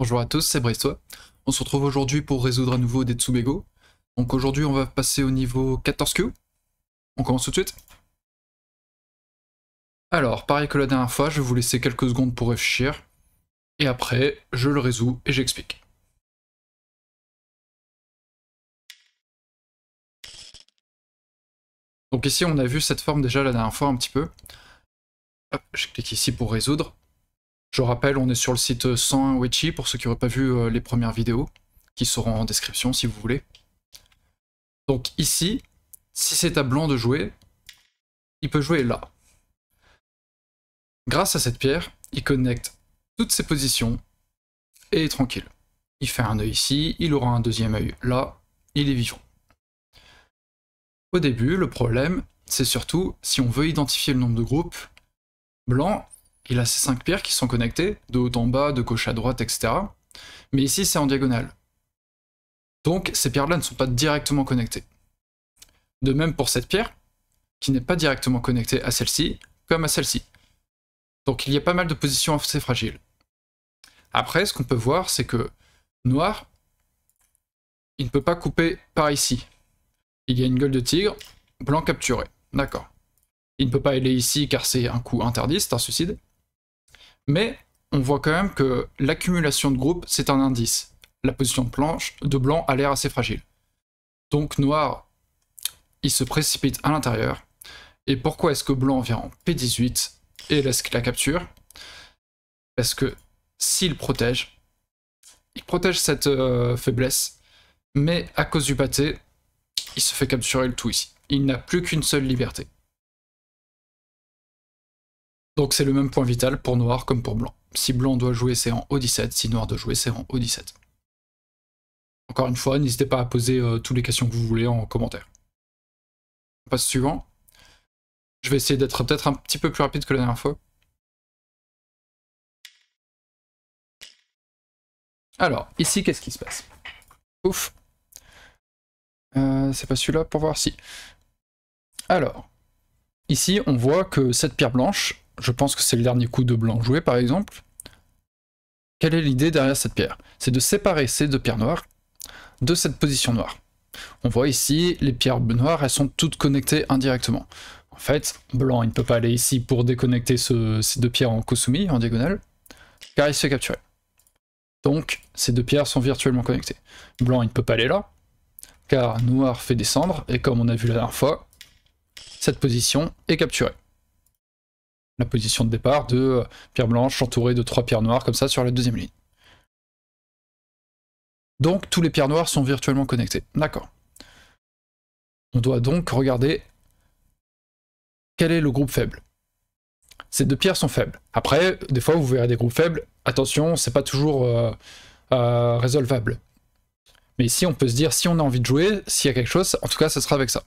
Bonjour à tous, c'est Bresso. On se retrouve aujourd'hui pour résoudre à nouveau des Tsubego. Donc aujourd'hui, on va passer au niveau 14Q. On commence tout de suite. Alors, pareil que la dernière fois, je vais vous laisser quelques secondes pour réfléchir. Et après, je le résous et j'explique. Donc ici, on a vu cette forme déjà la dernière fois un petit peu. Hop, je clique ici pour résoudre. Je rappelle, on est sur le site 101 witchy pour ceux qui n'auraient pas vu euh, les premières vidéos, qui seront en description si vous voulez. Donc ici, si c'est à blanc de jouer, il peut jouer là. Grâce à cette pierre, il connecte toutes ses positions et est tranquille. Il fait un œil ici, il aura un deuxième œil là, il est vivant. Au début, le problème, c'est surtout si on veut identifier le nombre de groupes, blanc, il a ces cinq pierres qui sont connectées, de haut en bas, de gauche à droite, etc. Mais ici, c'est en diagonale. Donc, ces pierres-là ne sont pas directement connectées. De même pour cette pierre, qui n'est pas directement connectée à celle-ci, comme à celle-ci. Donc il y a pas mal de positions assez fragiles. Après, ce qu'on peut voir, c'est que noir, il ne peut pas couper par ici. Il y a une gueule de tigre, blanc capturé. D'accord. Il ne peut pas aller ici car c'est un coup interdit, c'est un suicide. Mais on voit quand même que l'accumulation de groupes, c'est un indice. La position de, planche, de blanc a l'air assez fragile. Donc noir, il se précipite à l'intérieur. Et pourquoi est-ce que blanc vient en P18 et laisse la capture Parce que s'il protège, il protège cette euh, faiblesse, mais à cause du pâté, il se fait capturer le tout ici. Il n'a plus qu'une seule liberté. Donc c'est le même point vital pour noir comme pour blanc. Si blanc doit jouer, c'est en O17. Si noir doit jouer, c'est en O17. Encore une fois, n'hésitez pas à poser euh, toutes les questions que vous voulez en commentaire. On passe suivant. Je vais essayer d'être peut-être un petit peu plus rapide que la dernière fois. Alors, ici, qu'est-ce qui se passe Ouf euh, C'est pas celui-là pour voir si. Alors, ici, on voit que cette pierre blanche, je pense que c'est le dernier coup de blanc joué par exemple, quelle est l'idée derrière cette pierre C'est de séparer ces deux pierres noires de cette position noire. On voit ici, les pierres noires, elles sont toutes connectées indirectement. En fait, blanc, il ne peut pas aller ici pour déconnecter ces deux pierres en Kosumi, en diagonale, car il se fait capturer. Donc, ces deux pierres sont virtuellement connectées. Blanc, il ne peut pas aller là, car noir fait descendre, et comme on a vu la dernière fois, cette position est capturée la position de départ de pierre blanche entourée de trois pierres noires comme ça sur la deuxième ligne. Donc tous les pierres noires sont virtuellement connectées. D'accord. On doit donc regarder quel est le groupe faible. Ces deux pierres sont faibles. Après, des fois vous verrez des groupes faibles. Attention, c'est pas toujours euh, euh, résolvable. Mais ici, on peut se dire, si on a envie de jouer, s'il y a quelque chose, en tout cas, ça sera avec ça.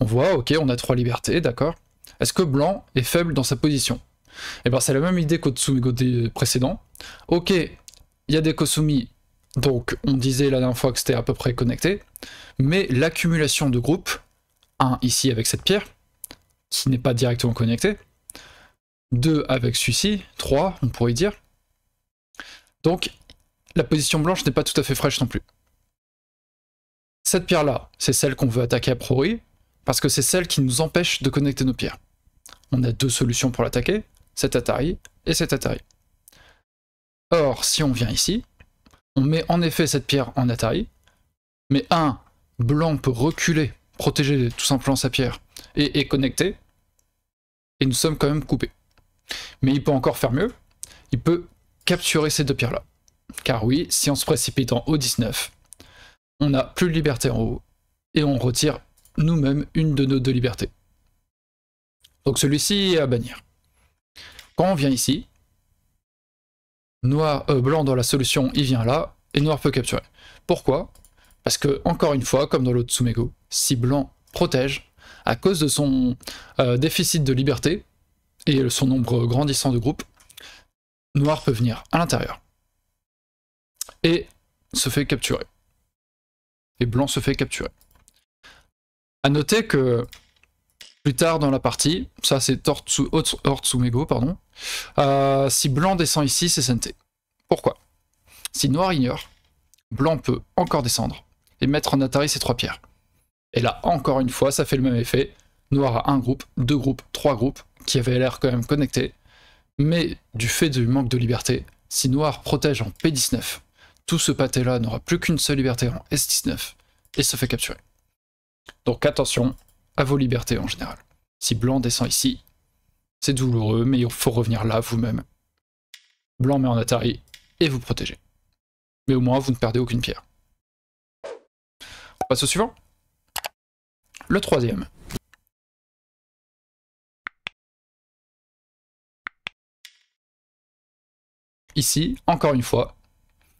On voit, ok, on a trois libertés, d'accord. Est-ce que blanc est faible dans sa position Et eh bien c'est la même idée qu'au côté précédent. Ok, il y a des Kosumi, donc on disait la dernière fois que c'était à peu près connecté, mais l'accumulation de groupes, 1 ici avec cette pierre, qui n'est pas directement connectée, 2 avec celui-ci, 3 on pourrait dire. Donc la position blanche n'est pas tout à fait fraîche non plus. Cette pierre-là, c'est celle qu'on veut attaquer à priori, parce que c'est celle qui nous empêche de connecter nos pierres on a deux solutions pour l'attaquer, cette Atari et cette Atari. Or, si on vient ici, on met en effet cette pierre en Atari, mais un, blanc peut reculer, protéger tout simplement sa pierre, et est connecté, et nous sommes quand même coupés. Mais il peut encore faire mieux, il peut capturer ces deux pierres-là. Car oui, si on se précipite en haut 19, on n'a plus de liberté en haut, et on retire nous-mêmes une de nos deux libertés. Donc celui-ci est à bannir. Quand on vient ici, noir, euh, blanc dans la solution, il vient là, et noir peut capturer. Pourquoi Parce que, encore une fois, comme dans l'autre sumego, si blanc protège, à cause de son euh, déficit de liberté, et son nombre grandissant de groupes, noir peut venir à l'intérieur. Et se fait capturer. Et blanc se fait capturer. A noter que plus tard dans la partie. Ça, c'est mégo pardon. Euh, si blanc descend ici, c'est santé Pourquoi Si noir ignore, blanc peut encore descendre et mettre en Atari ses trois pierres. Et là, encore une fois, ça fait le même effet. Noir a un groupe, deux groupes, trois groupes, qui avaient l'air quand même connectés. Mais du fait du manque de liberté, si noir protège en P19, tout ce pâté-là n'aura plus qu'une seule liberté en S19 et se fait capturer. Donc attention, à vos libertés en général. Si blanc descend ici, c'est douloureux, mais il faut revenir là vous-même. Blanc met en Atari et vous protégez. Mais au moins, vous ne perdez aucune pierre. On passe au suivant. Le troisième. Ici, encore une fois,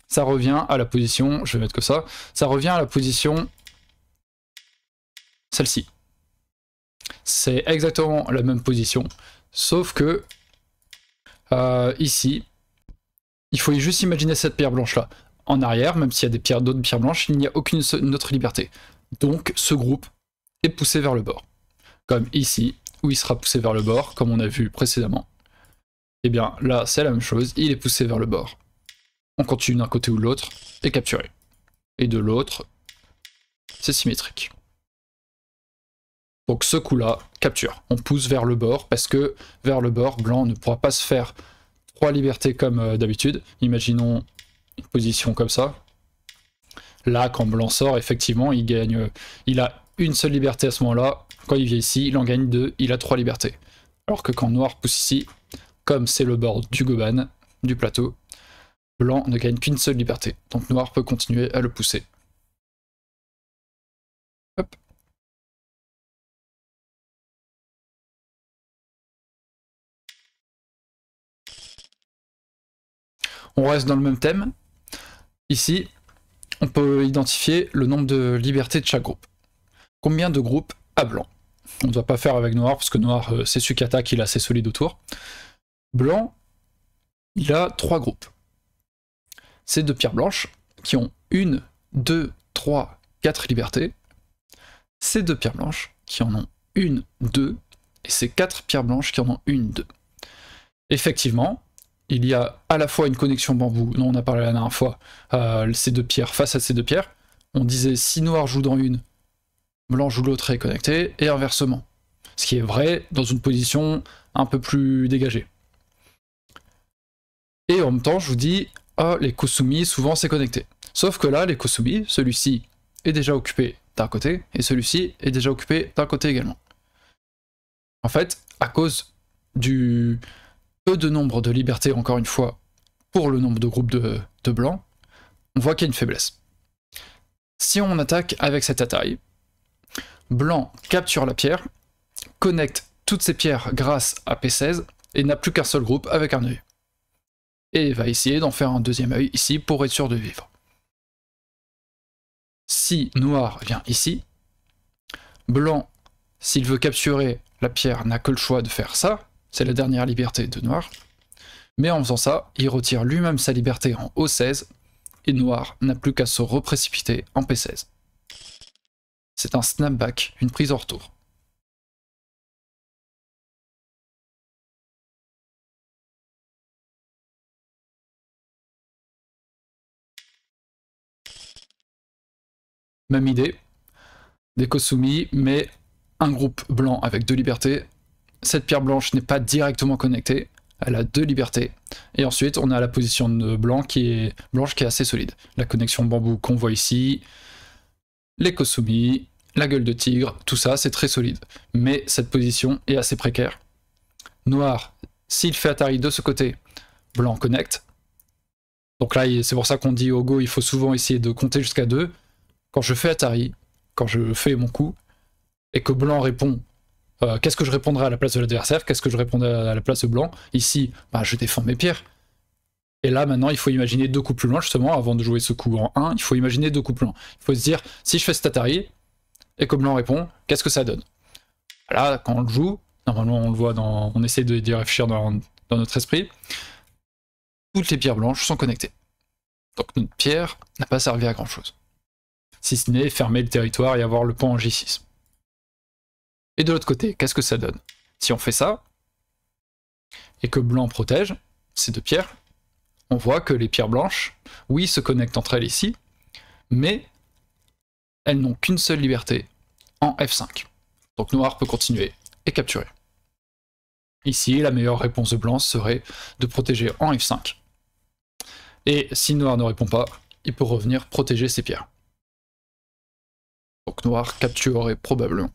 ça revient à la position, je vais mettre que ça, ça revient à la position celle-ci c'est exactement la même position, sauf que euh, ici, il faut juste imaginer cette pierre blanche là. En arrière, même s'il y a des pierres d'autres pierres blanches, il n'y a aucune autre liberté. Donc ce groupe est poussé vers le bord. Comme ici, où il sera poussé vers le bord, comme on a vu précédemment. Et eh bien là, c'est la même chose, il est poussé vers le bord. On continue d'un côté ou de l'autre, et capturé. Et de l'autre, c'est symétrique. Donc ce coup-là, capture. On pousse vers le bord parce que vers le bord, blanc ne pourra pas se faire trois libertés comme euh, d'habitude. Imaginons une position comme ça. Là, quand blanc sort, effectivement, il gagne. Euh, il a une seule liberté à ce moment-là. Quand il vient ici, il en gagne deux. Il a trois libertés. Alors que quand noir pousse ici, comme c'est le bord du Goban, du plateau, blanc ne gagne qu'une seule liberté. Donc noir peut continuer à le pousser. Hop. On reste dans le même thème. Ici, on peut identifier le nombre de libertés de chaque groupe. Combien de groupes à blanc On ne doit pas faire avec noir, parce que noir, euh, c'est Sukata qui est assez solide autour. Blanc, il a trois groupes. C'est deux pierres blanches qui ont une, deux, trois, quatre libertés. Ces deux pierres blanches qui en ont une, deux, et ces quatre pierres blanches qui en ont une, deux. Effectivement, il y a à la fois une connexion bambou, non, on a parlé la dernière fois, euh, ces deux pierres, face à ces deux pierres, on disait si noir joue dans une, blanc joue l'autre est connecté, et inversement. Ce qui est vrai dans une position un peu plus dégagée. Et en même temps, je vous dis, ah, les Kosumi, souvent c'est connecté. Sauf que là, les Kosumi, celui-ci est déjà occupé d'un côté, et celui-ci est déjà occupé d'un côté également. En fait, à cause du, de nombre de libertés, encore une fois, pour le nombre de groupes de, de blancs, on voit qu'il y a une faiblesse. Si on attaque avec cette attaque, blanc capture la pierre, connecte toutes ses pierres grâce à P16, et n'a plus qu'un seul groupe avec un œil. Et va essayer d'en faire un deuxième œil ici pour être sûr de vivre. Si noir vient ici, blanc, s'il veut capturer la pierre, n'a que le choix de faire ça, c'est la dernière liberté de noir. Mais en faisant ça, il retire lui-même sa liberté en O16, et noir n'a plus qu'à se reprécipiter en P16. C'est un snapback, une prise en retour. Même idée, des Kosumi, mais un groupe blanc avec deux libertés cette pierre blanche n'est pas directement connectée, elle a deux libertés. Et ensuite, on a la position de blanc qui est, blanche qui est assez solide. La connexion bambou qu'on voit ici, les Kosumi, la gueule de tigre, tout ça, c'est très solide. Mais cette position est assez précaire. Noir, s'il fait Atari de ce côté, blanc connecte. Donc là, c'est pour ça qu'on dit au go, il faut souvent essayer de compter jusqu'à deux Quand je fais Atari, quand je fais mon coup, et que blanc répond euh, qu'est-ce que je répondrai à la place de l'adversaire, qu'est-ce que je répondrai à la place de blanc. Ici, bah, je défends mes pierres. Et là, maintenant, il faut imaginer deux coups plus loin, justement, avant de jouer ce coup en 1, il faut imaginer deux coups plus loin. Il faut se dire, si je fais cet atari, et que blanc répond, qu'est-ce que ça donne Là, quand on le joue, normalement, on le voit dans. On essaie d'y réfléchir dans, dans notre esprit. Toutes les pierres blanches sont connectées. Donc notre pierre n'a pas servi à grand chose. Si ce n'est fermer le territoire et avoir le pont en J6. Et de l'autre côté, qu'est-ce que ça donne Si on fait ça, et que blanc protège ces deux pierres, on voit que les pierres blanches, oui, se connectent entre elles ici, mais elles n'ont qu'une seule liberté, en F5. Donc noir peut continuer et capturer. Ici, la meilleure réponse de blanc serait de protéger en F5. Et si noir ne répond pas, il peut revenir protéger ses pierres. Donc noir capturerait probablement.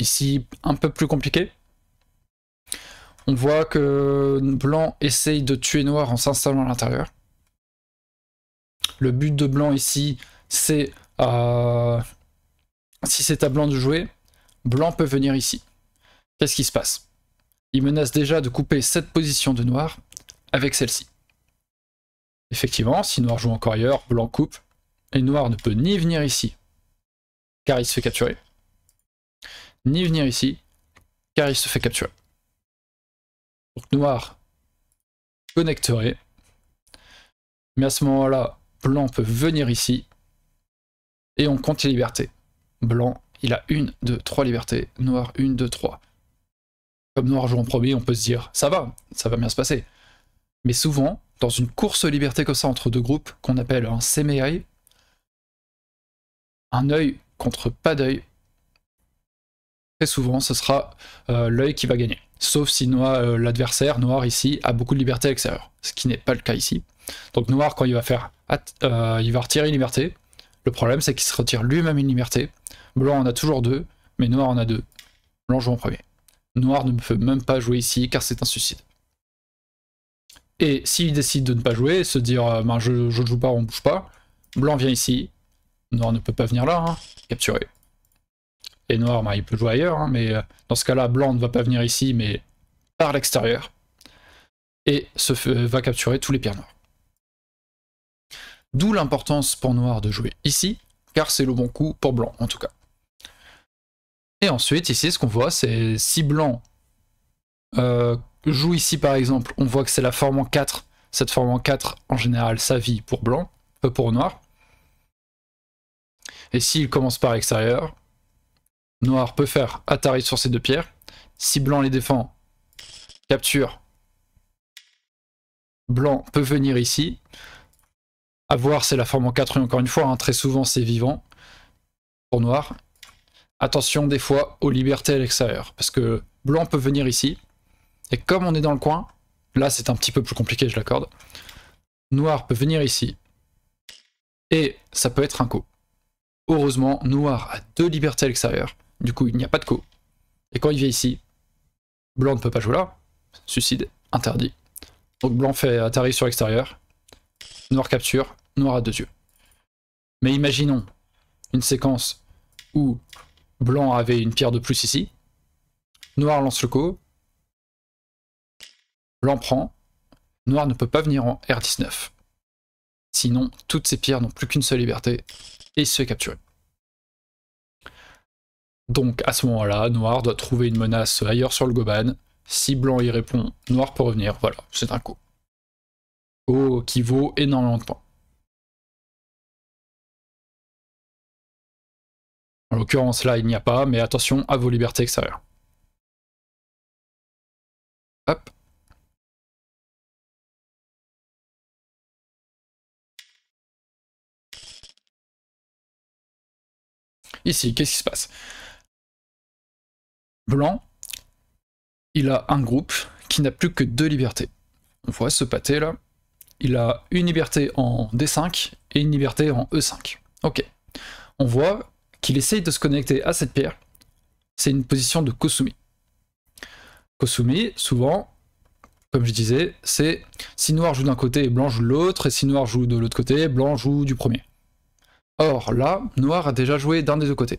Ici, un peu plus compliqué. On voit que Blanc essaye de tuer Noir en s'installant à l'intérieur. Le but de Blanc ici, c'est... Euh, si c'est à Blanc de jouer, Blanc peut venir ici. Qu'est-ce qui se passe Il menace déjà de couper cette position de Noir avec celle-ci. Effectivement, si Noir joue encore ailleurs, Blanc coupe. Et Noir ne peut ni venir ici, car il se fait capturer ni venir ici, car il se fait capturer. Donc noir, connecterait. Mais à ce moment-là, blanc peut venir ici, et on compte les libertés. Blanc, il a une, deux, trois libertés. Noir, une, deux, trois. Comme noir joue en premier, on peut se dire, ça va, ça va bien se passer. Mais souvent, dans une course liberté comme ça entre deux groupes, qu'on appelle un CMI, un œil contre pas d'œil, Très souvent, ce sera euh, l'œil qui va gagner. Sauf si noir, euh, l'adversaire, noir ici, a beaucoup de liberté à l'extérieur, ce qui n'est pas le cas ici. Donc noir, quand il va faire, euh, il va retirer une liberté. Le problème, c'est qu'il se retire lui-même une liberté. Blanc en a toujours deux, mais noir en a deux. Blanc joue en premier. Noir ne peut même pas jouer ici, car c'est un suicide. Et s'il décide de ne pas jouer, se dire ben, je ne joue pas, on bouge pas, blanc vient ici, noir ne peut pas venir là, hein, Capturé. capturer. Et noir, ben, il peut jouer ailleurs, hein, mais euh, dans ce cas-là, blanc ne va pas venir ici, mais par l'extérieur. Et va capturer tous les pierres noirs. D'où l'importance pour noir de jouer ici, car c'est le bon coup pour blanc en tout cas. Et ensuite, ici, ce qu'on voit, c'est si blanc euh, joue ici par exemple, on voit que c'est la forme en 4. Cette forme en 4, en général, ça vit pour blanc, peu pour noir. Et s'il commence par l'extérieur, Noir peut faire Atari sur ces deux pierres. Si blanc les défend, capture. Blanc peut venir ici. A voir, c'est la forme en 4 encore une fois. Hein. très souvent, c'est vivant pour noir. Attention des fois aux libertés à l'extérieur. Parce que blanc peut venir ici. Et comme on est dans le coin, là c'est un petit peu plus compliqué, je l'accorde. Noir peut venir ici. Et ça peut être un coup. Heureusement, noir a deux libertés à l'extérieur. Du coup, il n'y a pas de co. Et quand il vient ici, blanc ne peut pas jouer là. Suicide, interdit. Donc blanc fait atari sur l'extérieur. Noir capture, noir à deux yeux. Mais imaginons une séquence où blanc avait une pierre de plus ici. Noir lance le co. Blanc prend. Noir ne peut pas venir en R19. Sinon, toutes ces pierres n'ont plus qu'une seule liberté et se fait capturer. Donc à ce moment-là, Noir doit trouver une menace ailleurs sur le Goban. Si Blanc y répond, Noir peut revenir. Voilà, c'est un coup. Coup qui vaut énormément de points. En l'occurrence, là, il n'y a pas, mais attention à vos libertés extérieures. Hop. Ici, qu'est-ce qui se passe Blanc, il a un groupe qui n'a plus que deux libertés. On voit ce pâté là. Il a une liberté en D5 et une liberté en E5. Ok. On voit qu'il essaye de se connecter à cette pierre. C'est une position de Kosumi. Kosumi, souvent, comme je disais, c'est si noir joue d'un côté blanc joue de l'autre, et si noir joue de l'autre côté, blanc joue du premier. Or là, noir a déjà joué d'un des deux côtés.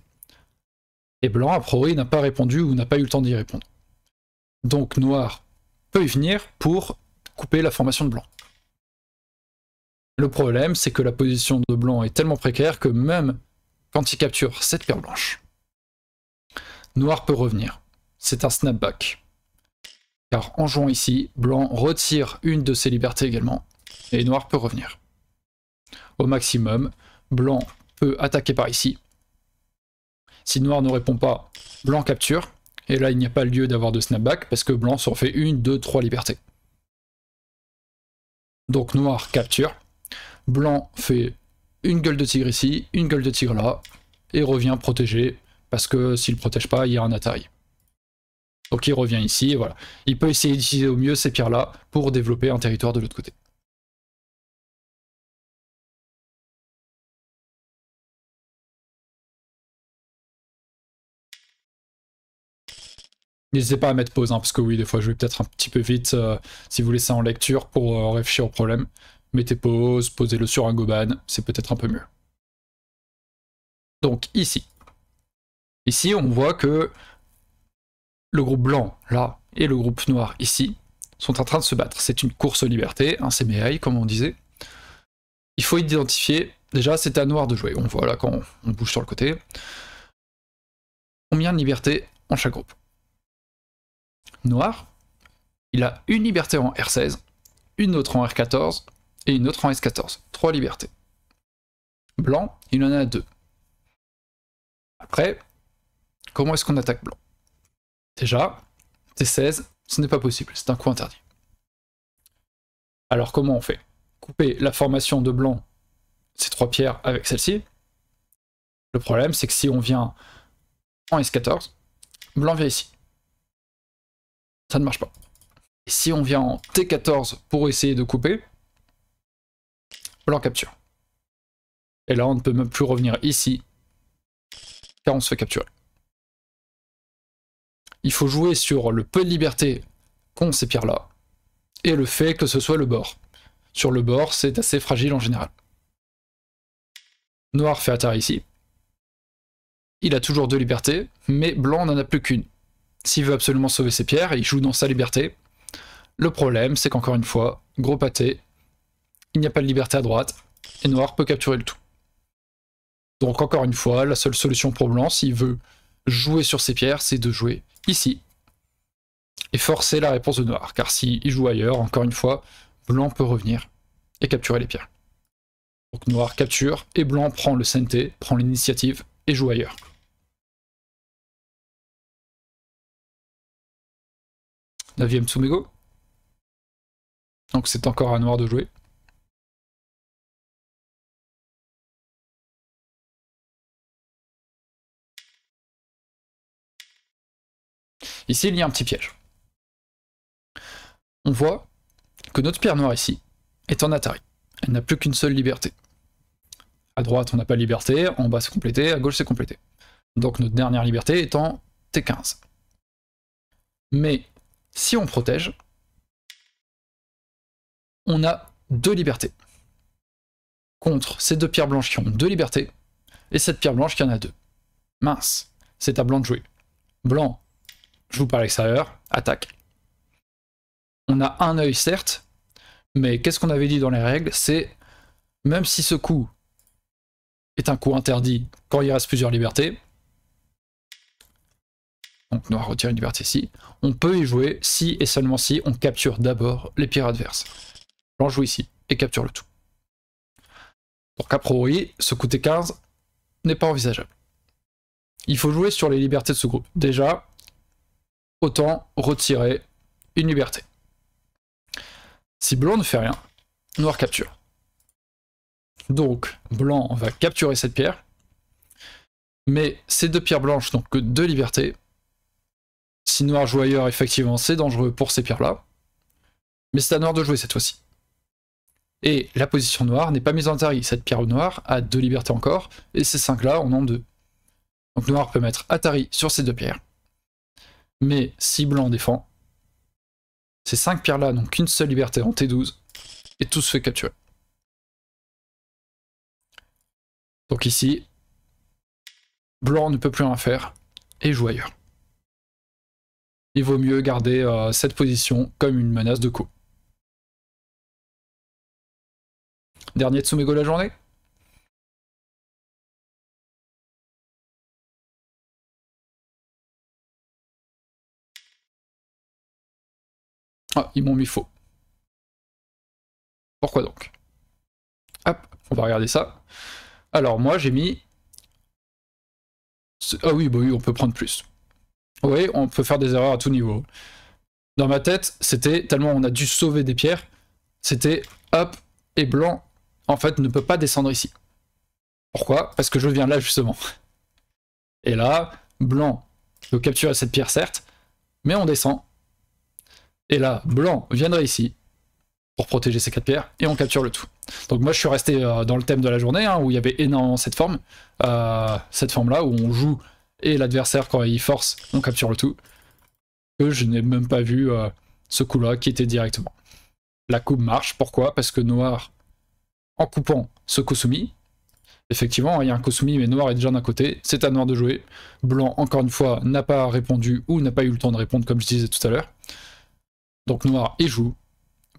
Et blanc, a priori, n'a pas répondu ou n'a pas eu le temps d'y répondre. Donc noir peut y venir pour couper la formation de blanc. Le problème, c'est que la position de blanc est tellement précaire que même quand il capture cette pierre blanche, noir peut revenir. C'est un snapback. Car en jouant ici, blanc retire une de ses libertés également, et noir peut revenir. Au maximum, blanc peut attaquer par ici, si noir ne répond pas, blanc capture. Et là, il n'y a pas lieu d'avoir de snapback parce que blanc s'en fait une, deux, trois libertés. Donc noir capture. Blanc fait une gueule de tigre ici, une gueule de tigre là, et revient protéger parce que s'il ne protège pas, il y a un atari. Donc il revient ici, et voilà. Il peut essayer d'utiliser au mieux ces pierres là pour développer un territoire de l'autre côté. N'hésitez pas à mettre pause, hein, parce que oui, des fois je vais peut-être un petit peu vite. Euh, si vous voulez ça en lecture pour euh, réfléchir au problème, mettez pause, posez-le sur un goban, c'est peut-être un peu mieux. Donc ici. Ici, on voit que le groupe blanc, là, et le groupe noir, ici, sont en train de se battre. C'est une course aux libertés, un CMI, comme on disait. Il faut identifier, déjà, c'est à noir de jouer. On voit là quand on bouge sur le côté. Combien de libertés en chaque groupe noir, il a une liberté en R16, une autre en R14 et une autre en S14. Trois libertés. Blanc, il en a deux. Après, comment est-ce qu'on attaque blanc Déjà, T16, ce n'est pas possible, c'est un coup interdit. Alors comment on fait Couper la formation de blanc, ces trois pierres, avec celle-ci. Le problème, c'est que si on vient en S14, blanc vient ici ça ne marche pas. Et si on vient en T14 pour essayer de couper, on capture. Et là, on ne peut même plus revenir ici, car on se fait capturer. Il faut jouer sur le peu de liberté qu'ont ces pierres-là, et le fait que ce soit le bord. Sur le bord, c'est assez fragile en général. Noir fait atterrir ici. Il a toujours deux libertés, mais blanc n'en a plus qu'une. S'il veut absolument sauver ses pierres, il joue dans sa liberté. Le problème, c'est qu'encore une fois, gros pâté, il n'y a pas de liberté à droite, et Noir peut capturer le tout. Donc encore une fois, la seule solution pour Blanc, s'il veut jouer sur ses pierres, c'est de jouer ici, et forcer la réponse de Noir, car s'il joue ailleurs, encore une fois, Blanc peut revenir et capturer les pierres. Donc Noir capture, et Blanc prend le CNT, prend l'initiative, et joue ailleurs. 9ème Donc c'est encore à noir de jouer. Ici, il y a un petit piège. On voit que notre pierre noire ici est en Atari. Elle n'a plus qu'une seule liberté. À droite, on n'a pas de liberté, en bas c'est complété, à gauche c'est complété. Donc notre dernière liberté en T15. Mais si on protège, on a deux libertés. Contre ces deux pierres blanches qui ont deux libertés, et cette pierre blanche qui en a deux. Mince, c'est à blanc de jouer. Blanc joue par l'extérieur, attaque. On a un œil certes, mais qu'est-ce qu'on avait dit dans les règles C'est même si ce coup est un coup interdit quand il reste plusieurs libertés, donc noir retire une liberté ici, on peut y jouer si et seulement si on capture d'abord les pierres adverses. Blanc joue ici et capture le tout. Donc a priori, ce côté 15 n'est pas envisageable. Il faut jouer sur les libertés de ce groupe. Déjà, autant retirer une liberté. Si blanc ne fait rien, noir capture. Donc blanc va capturer cette pierre, mais ces deux pierres blanches n'ont que deux libertés, si noir joue ailleurs, effectivement, c'est dangereux pour ces pierres-là. Mais c'est à noir de jouer cette fois-ci. Et la position noire n'est pas mise en tari. Cette pierre noire a deux libertés encore, et ces cinq-là en ont deux. Donc noir peut mettre Atari sur ces deux pierres. Mais si blanc défend, ces cinq pierres-là n'ont qu'une seule liberté en T12, et tout se fait capturer. Donc ici, blanc ne peut plus rien faire, et joue ailleurs il vaut mieux garder euh, cette position comme une menace de coup. Dernier Tsumego de la journée Ah, ils m'ont mis faux. Pourquoi donc Hop, on va regarder ça. Alors moi j'ai mis... Ah oui, bah oui, on peut prendre plus. Oui, on peut faire des erreurs à tout niveau. Dans ma tête, c'était tellement on a dû sauver des pierres, c'était hop, et blanc, en fait, ne peut pas descendre ici. Pourquoi Parce que je viens là, justement. Et là, blanc peut capturer cette pierre, certes, mais on descend. Et là, blanc viendrait ici, pour protéger ces quatre pierres et on capture le tout. Donc moi je suis resté euh, dans le thème de la journée hein, où il y avait énormément cette forme, euh, cette forme là où on joue et l'adversaire quand il force on capture le tout que je n'ai même pas vu euh, ce coup là qui était directement la coupe marche pourquoi parce que noir en coupant ce Kosumi effectivement il y a un Kosumi mais noir est déjà d'un côté c'est à noir de jouer blanc encore une fois n'a pas répondu ou n'a pas eu le temps de répondre comme je disais tout à l'heure donc noir et joue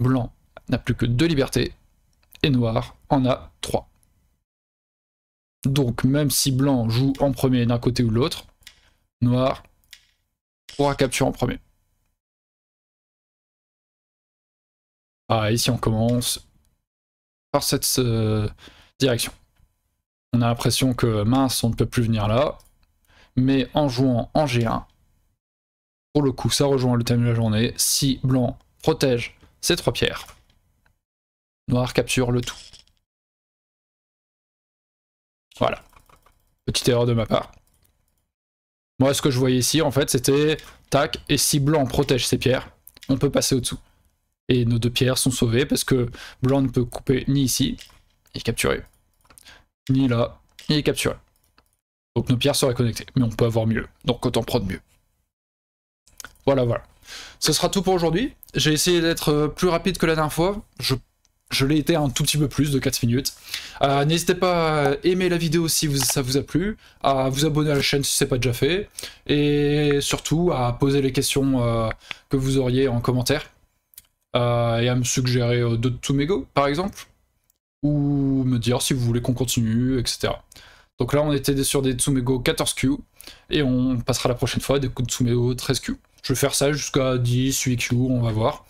blanc n'a plus que deux libertés et noir en a trois donc même si blanc joue en premier d'un côté ou de l'autre, noir pourra capturer en premier. Ah, ici on commence par cette euh, direction. On a l'impression que mince, on ne peut plus venir là. Mais en jouant en G1, pour le coup, ça rejoint le thème de la journée. Si blanc protège ses trois pierres, noir capture le tout. Voilà. Petite erreur de ma part. Moi, ce que je voyais ici, en fait, c'était tac, et si blanc protège ses pierres, on peut passer au-dessous. Et nos deux pierres sont sauvées parce que blanc ne peut couper ni ici, et capturer, ni là, ni capturer. Donc nos pierres seraient connectées, mais on peut avoir mieux, donc autant prendre mieux. Voilà, voilà. Ce sera tout pour aujourd'hui. J'ai essayé d'être euh, plus rapide que la dernière fois. Je je l'ai été un tout petit peu plus de 4 minutes. Euh, n'hésitez pas à aimer la vidéo si ça vous a plu, à vous abonner à la chaîne si ce n'est pas déjà fait, et surtout à poser les questions euh, que vous auriez en commentaire, euh, et à me suggérer d'autres Tsumego par exemple, ou me dire si vous voulez qu'on continue, etc. Donc là, on était sur des Tsumego 14Q, et on passera la prochaine fois à des Tsumego 13Q. Je vais faire ça jusqu'à 10, 8Q, on va voir.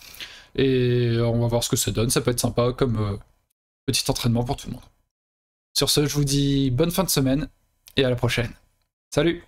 Et on va voir ce que ça donne. Ça peut être sympa comme euh, petit entraînement pour tout le monde. Sur ce, je vous dis bonne fin de semaine et à la prochaine. Salut